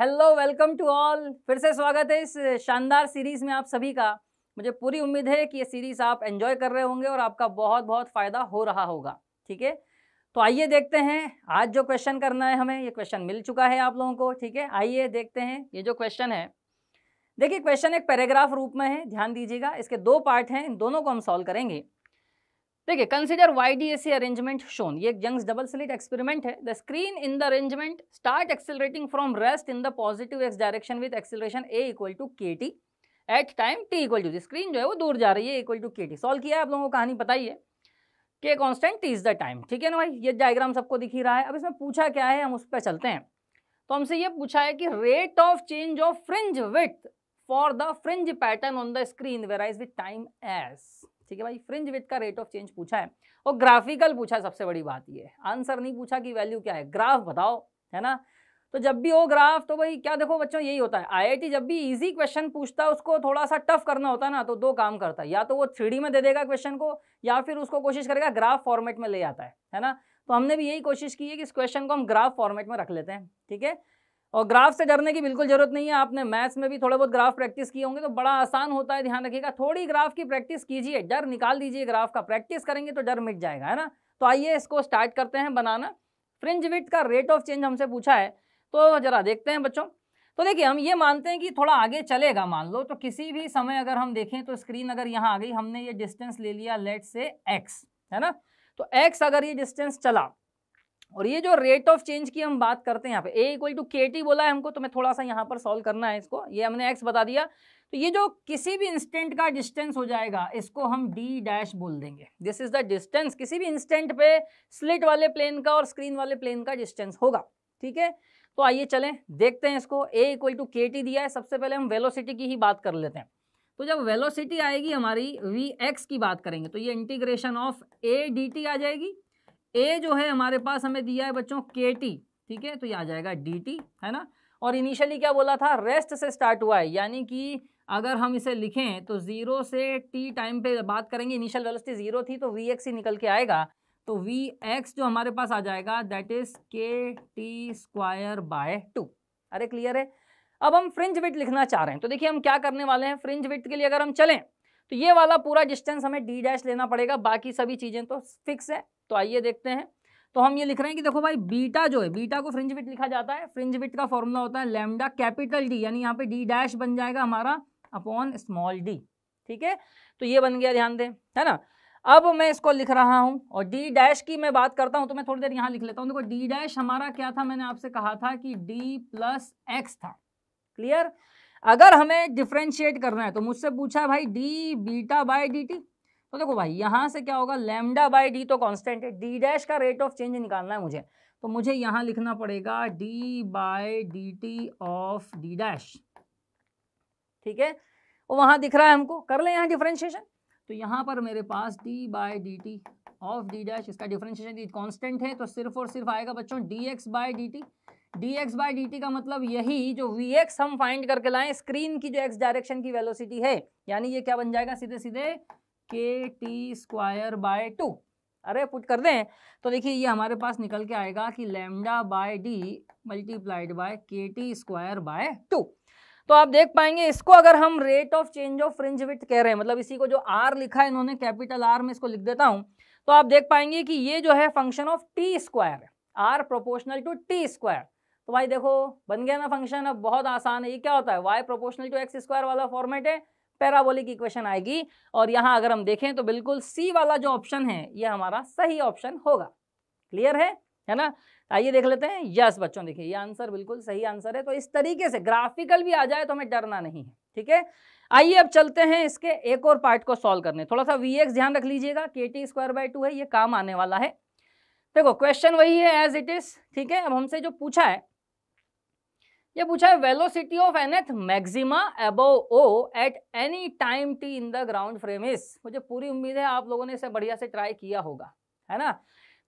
hello welcome to all फिर से स्वागत है इस शानदार सीरीज़ में आप सभी का मुझे पूरी उम्मीद है कि ये सीरीज़ आप एंजॉय कर रहे होंगे और आपका बहुत बहुत फ़ायदा हो रहा होगा ठीक है तो आइए देखते हैं आज जो क्वेश्चन करना है हमें ये क्वेश्चन मिल चुका है आप लोगों को ठीक है आइए देखते हैं ये जो क्वेश्चन है देखिए क्वेश्चन एक पैराग्राफ रूप में है ध्यान दीजिएगा इसके दो पार्ट हैं इन दोनों को हम सॉल्व करेंगे देखिए consider Y D S arrangement shown ये यंग्स डबल स्लिट एक्सपेरिमेंट है the screen in the arrangement start accelerating from rest in the positive X direction with acceleration A equal to K T at time T equal to screen जो है वो दूर जा रही है equal to K T solve किया है आप लोगों को कहानी बताई है के कॉन्स्टेंट इज द टाइम ठीक है ना भाई ये डायग्राम सबको दिख ही रहा है अब इसमें पूछा क्या है हम उस पर चलते हैं तो हमसे ये पूछा है कि rate of change of fringe width for the fringe pattern on the screen varies with time एस ठीक है भाई फ्रिंज विथ का रेट ऑफ चेंज पूछा है और ग्राफिकल पूछा है सबसे बड़ी बात ये आंसर नहीं पूछा कि वैल्यू क्या है ग्राफ बताओ है ना तो जब भी हो ग्राफ तो भाई क्या देखो बच्चों यही होता है आईआईटी जब भी इजी क्वेश्चन पूछता है उसको थोड़ा सा टफ करना होता है ना तो दो काम करता है या तो वो थ्री में दे देगा क्वेश्चन को या फिर उसको कोशिश करेगा ग्राफ फॉर्मेट में ले आता है है ना तो हमने भी यही कोशिश की है कि इस क्वेश्चन को हम ग्राफ फॉर्मेट में रख लेते हैं ठीक है और ग्राफ से डरने की बिल्कुल ज़रूरत नहीं है आपने मैथ्स में भी थोड़ा बहुत ग्राफ प्रैक्टिस किए होंगे तो बड़ा आसान होता है ध्यान रखिएगा थोड़ी ग्राफ की प्रैक्टिस कीजिए डर निकाल दीजिए ग्राफ का प्रैक्टिस करेंगे तो डर मिट जाएगा है ना तो आइए इसको स्टार्ट करते हैं बनाना फ्रिंज विथ का रेट ऑफ चेंज हमसे पूछा है तो ज़रा देखते हैं बच्चों तो देखिए हम ये मानते हैं कि थोड़ा आगे चलेगा मान लो तो किसी भी समय अगर हम देखें तो स्क्रीन अगर यहाँ आ गई हमने ये डिस्टेंस ले लिया लेट से एक्स है ना तो एक्स अगर ये डिस्टेंस चला और ये जो रेट ऑफ चेंज की हम बात करते हैं यहाँ पे A equal to K T बोला है हमको तो मैं थोड़ा सा यहाँ पर सॉल्व करना है इसको ये हमने एक्स बता दिया तो ये जो किसी भी इंस्टेंट का डिस्टेंस हो जाएगा इसको हम डी डैश बोल देंगे दिस इज द डिस्टेंस किसी भी इंस्टेंट पे स्लिट वाले प्लेन का और स्क्रीन वाले प्लेन का डिस्टेंस होगा ठीक है तो आइए चलें देखते हैं इसको A equal to K T दिया है सबसे पहले हम वेलोसिटी की ही बात कर लेते हैं तो जब वेलोसिटी आएगी हमारी वी एक्स की बात करेंगे तो ये integration of A D T आ जाएगी ए जो है हमारे पास हमें दिया है बच्चों के टी ठीक है तो ये आ जाएगा डी टी है ना और इनिशियली क्या बोला था रेस्ट से स्टार्ट हुआ है यानी कि अगर हम इसे लिखें तो ज़ीरो से टी टाइम पे बात करेंगे इनिशियल वेलोसिटी ज़ीरो थी तो वी एक्स ही निकल के आएगा तो वी एक्स जो हमारे पास आ जाएगा that is K T square by two अरे क्लियर है अब हम फ्रिंज विट लिखना चाह रहे हैं तो देखिए हम क्या करने वाले हैं फ्रिंज विट के लिए अगर हम चलें तो ये वाला पूरा डिस्टेंस हमें डी डैश लेना पड़ेगा बाकी सभी चीज़ें तो फिक्स है तो आइए देखते हैं तो हम ये लिख रहे हैं कि देखो भाई बीटा जो है बीटा को फ्रिंज विट लिखा जाता है फ्रिंज विट का फॉर्मूला होता है लेमडा कैपिटल डी यानी यहाँ पे डी डैश बन जाएगा हमारा अपॉन स्मॉल डी ठीक है तो ये बन गया ध्यान दें है ना अब मैं इसको लिख रहा हूँ और डी डैश की मैं बात करता हूँ तो मैं थोड़ी देर यहाँ लिख लेता हूँ देखो डी डैश हमारा क्या था मैंने आपसे कहा था कि डी प्लस एक्स था क्लियर अगर हमें डिफ्रेंशिएट करना है तो मुझसे पूछा भाई D beta by D T तो देखो भाई यहाँ से क्या होगा लेमडा बाय डी तो कांस्टेंट है डी डैश का रेट ऑफ चेंज निकालना है मुझे तो मुझे यहाँ लिखना पड़ेगा D by D T of D dash ठीक है वहाँ दिख रहा है हमको कर ले यहाँ डिफ्रेंशिएशन तो यहाँ पर मेरे पास D by D T of D dash इसका डिफ्रेंशिएशन कॉन्स्टेंट है तो सिर्फ और सिर्फ आएगा बच्चों D X by D T D X by D T का मतलब यही जो वी एक्स हम फाइंड करके लाएं स्क्रीन की जो एक्स डायरेक्शन की वेलोसिटी है यानी ये क्या बन जाएगा सीधे सीधे K T square by two अरे पुट कर दें तो देखिए ये हमारे पास निकल के आएगा कि lambda by D multiplied by K T square by two तो आप देख पाएंगे इसको अगर हम rate of change of fringe width कह रहे हैं मतलब इसी को जो आर लिखा है इन्होंने कैपिटल आर में इसको लिख देता हूँ तो आप देख पाएंगे कि ये जो है function of T square are proportional to T square तो भाई देखो बन गया ना फंक्शन अब बहुत आसान है ये क्या होता है Y proportional to X square वाला फॉर्मेट है पैराबोलिक इक्वेशन आएगी और यहाँ अगर हम देखें तो बिल्कुल सी वाला जो ऑप्शन है ये हमारा सही ऑप्शन होगा क्लियर है है ना आइए देख लेते हैं यस बच्चों देखिए ये आंसर बिल्कुल सही आंसर है तो इस तरीके से ग्राफिकल भी आ जाए तो हमें डरना नहीं है ठीक है आइए अब चलते हैं इसके एक और पार्ट को सॉल्व करने थोड़ा सा वी एक्स ध्यान रख लीजिएगा के टी स्क्वायर बाई टू है ये काम आने वाला है देखो क्वेश्चन वही है एज इट इज ठीक है अब हमसे जो पूछा है ये पूछा है velocity of nth maxima above O at any time T in the ground frame is मुझे पूरी उम्मीद है आप लोगों ने इसे बढ़िया से ट्राई किया होगा है ना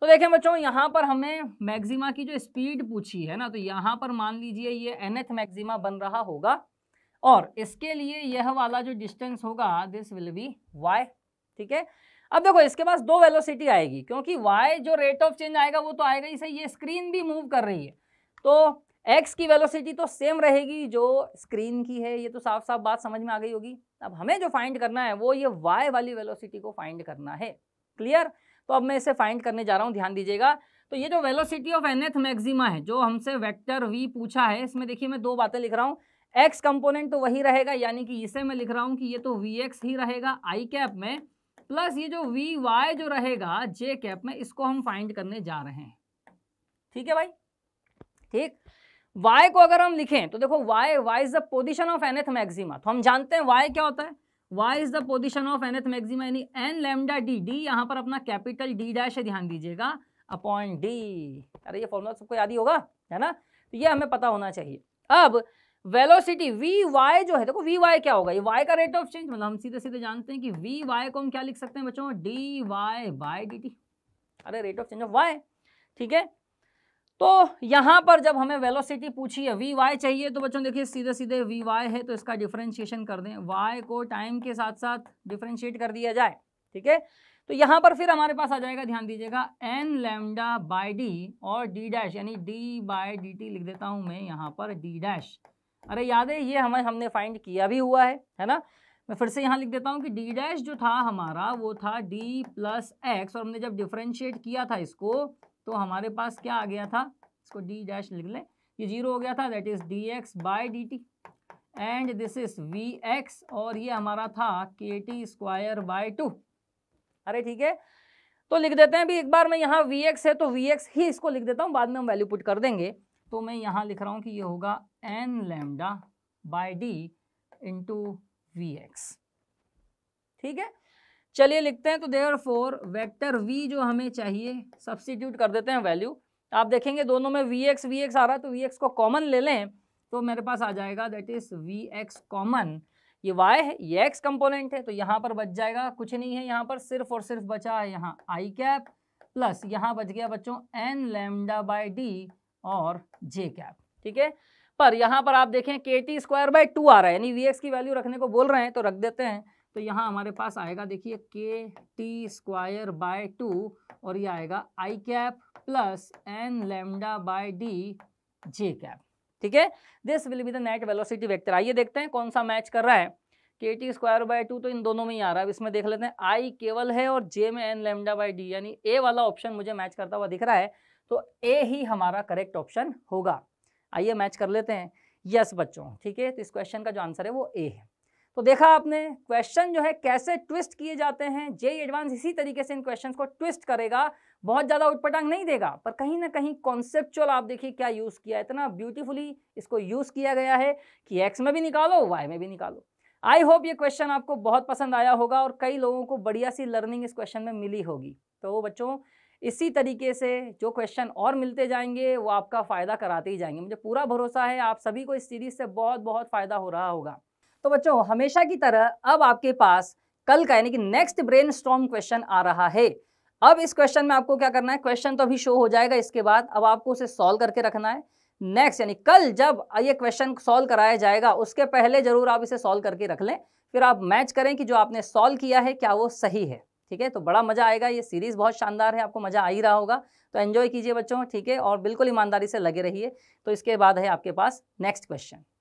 तो देखें बच्चों यहाँ पर हमें मैक्सिमा की जो स्पीड पूछी है ना तो यहाँ पर मान लीजिए ये एनथ मैक्सिमा बन रहा होगा और इसके लिए यह वाला जो डिस्टेंस होगा दिस विल बी वाई ठीक है अब देखो इसके पास दो वेलोसिटी आएगी क्योंकि वाई जो रेट ऑफ चेंज आएगा वो तो आएगा ही सही ये स्क्रीन भी मूव कर रही है तो एक्स की वेलोसिटी तो सेम रहेगी जो स्क्रीन की है ये तो साफ साफ बात समझ में आ गई होगी अब हमें जो फाइंड करना है वो ये वाई वाली वेलोसिटी को फाइंड करना है क्लियर तो अब मैं इसे फाइंड करने जा रहा हूँ ध्यान दीजिएगा तो ये जो वेलोसिटी ऑफ एनएथ मैक्सिमा है जो हमसे वेक्टर वी पूछा है इसमें देखिए मैं दो बातें लिख रहा हूँ एक्स कंपोनेंट तो वही रहेगा यानी कि इसे मैं लिख रहा हूँ कि ये तो वी एक्स ही रहेगा आई कैप में प्लस ये जो वी वाई जो रहेगा जे कैप में इसको हम फाइंड करने जा रहे हैं ठीक है भाई ठीक वाई को अगर हम लिखें तो देखो Y Y is the position of nth maxima तो हम जानते हैं वाई क्या होता है Y is the position of nth maxima यानी एन लेमडा डी डी यहां पर अपना कैपिटल डी डैश ध्यान दीजिएगा अपॉन डी अरे ये फॉर्मूला सबको याद ही होगा है ना तो ये हमें पता होना चाहिए अब वेलोसिटी वी वाई जो है देखो वी वाई क्या होगा ये वाई का रेट ऑफ चेंज मतलब हम सीधे सीधे जानते हैं कि वी वाई को हम क्या लिख सकते हैं बच्चों D Y by D T अरे rate of change of Y ठीक है तो यहाँ पर जब हमें वेलोसिटी पूछी है वी वाई चाहिए तो बच्चों देखिए सीधे सीधे वी वाई है तो इसका डिफ्रेंशिएशन कर दें वाई को टाइम के साथ साथ डिफ्रेंशिएट कर दिया जाए ठीक है तो यहाँ पर फिर हमारे पास आ जाएगा ध्यान दीजिएगा एन लेमडा बाई डी और डी डैश यानी डी बाई डी टी लिख देता हूँ मैं यहाँ पर डी डैश अरे याद है ये हमें हमने फाइंड किया भी हुआ है है ना मैं फिर से यहाँ लिख देता हूँ कि डी डैश जो था हमारा वो था डी प्लस एक्स और हमने जब डिफ्रेंशिएट किया था इसको तो हमारे पास क्या आ गया था इसको डी डैश लिख लें ये जीरो हो गया था that is D X by D T and this is V X और ये हमारा था के टी स्क्वायर बाई टू अरे ठीक है तो लिख देते हैं अभी एक बार मैं यहाँ वी एक्स है तो वी एक्स ही इसको लिख देता हूँ बाद में हम वैल्यू पुट कर देंगे तो मैं यहाँ लिख रहा हूँ कि ये होगा N lambda by D into V X ठीक है चलिए लिखते हैं तो देयर फोर वैक्टर वी जो हमें चाहिए सब्सटीट्यूट कर देते हैं वैल्यू आप देखेंगे दोनों में वी एक्स वी एक्स आ रहा है तो वी एक्स को कॉमन ले लें तो मेरे पास आ जाएगा that is V X common ये वाई है ये एक्स कंपोनेंट है तो यहाँ पर बच जाएगा कुछ नहीं है यहाँ पर सिर्फ और सिर्फ बचा है यहाँ आई कैप प्लस यहाँ बच गया बच्चों एन लेमडा बाई डी और जे कैप ठीक है पर यहाँ पर आप देखें के टी स्क्वायर बाई टू आ रहा है यानी वी एक्स की वैल्यू रखने को बोल रहे हैं तो रख देते हैं तो यहाँ हमारे पास आएगा देखिए के टी स्क्वायर बाय टू और ये आएगा I cap plus N lambda by D J cap ठीक है this will be the net velocity vector आइए देखते हैं कौन सा मैच कर रहा है के टी स्क्वायर बाय टू तो इन दोनों में ही आ रहा है इसमें देख लेते हैं आई केवल है और जे में एन लेमडा बाई डी यानी ए वाला ऑप्शन मुझे मैच करता हुआ दिख रहा है तो ए ही हमारा करेक्ट ऑप्शन होगा आइए मैच कर लेते हैं यस बच्चों ठीक है तो इस क्वेश्चन का जो आंसर है वो ए है तो देखा आपने क्वेश्चन जो है कैसे ट्विस्ट किए जाते हैं जे एडवांस इसी तरीके से इन क्वेश्चंस को ट्विस्ट करेगा बहुत ज़्यादा उटपटांग नहीं देगा पर कहीं ना कहीं कॉन्सेप्चुअल आप देखिए क्या यूज़ किया है इतना ब्यूटीफुली इसको यूज़ किया गया है कि एक्स में भी निकालो वाई में भी निकालो आई होप ये क्वेश्चन आपको बहुत पसंद आया होगा और कई लोगों को बढ़िया सी लर्निंग इस क्वेश्चन में मिली होगी तो बच्चों इसी तरीके से जो क्वेश्चन और मिलते जाएंगे वो आपका फ़ायदा कराते ही जाएंगे मुझे पूरा भरोसा है आप सभी को इस सीरीज़ से बहुत बहुत फ़ायदा हो रहा होगा तो बच्चों हमेशा की तरह अब आपके पास कल का यानी कि नेक्स्ट ब्रेन क्वेश्चन आ रहा है अब इस क्वेश्चन में आपको क्या करना है क्वेश्चन तो अभी शो हो जाएगा इसके बाद अब आपको उसे सॉल्व करके रखना है नेक्स्ट यानी कल जब ये क्वेश्चन सॉल्व कराया जाएगा उसके पहले जरूर आप इसे सॉल्व करके रख लें फिर आप मैच करें कि जो आपने सॉल्व किया है क्या वो सही है ठीक है तो बड़ा मज़ा आएगा ये सीरीज़ बहुत शानदार है आपको मज़ा आ ही रहा होगा तो एन्जॉय कीजिए बच्चों ठीक है और बिल्कुल ईमानदारी से लगे रहिए तो इसके बाद है आपके पास नेक्स्ट क्वेश्चन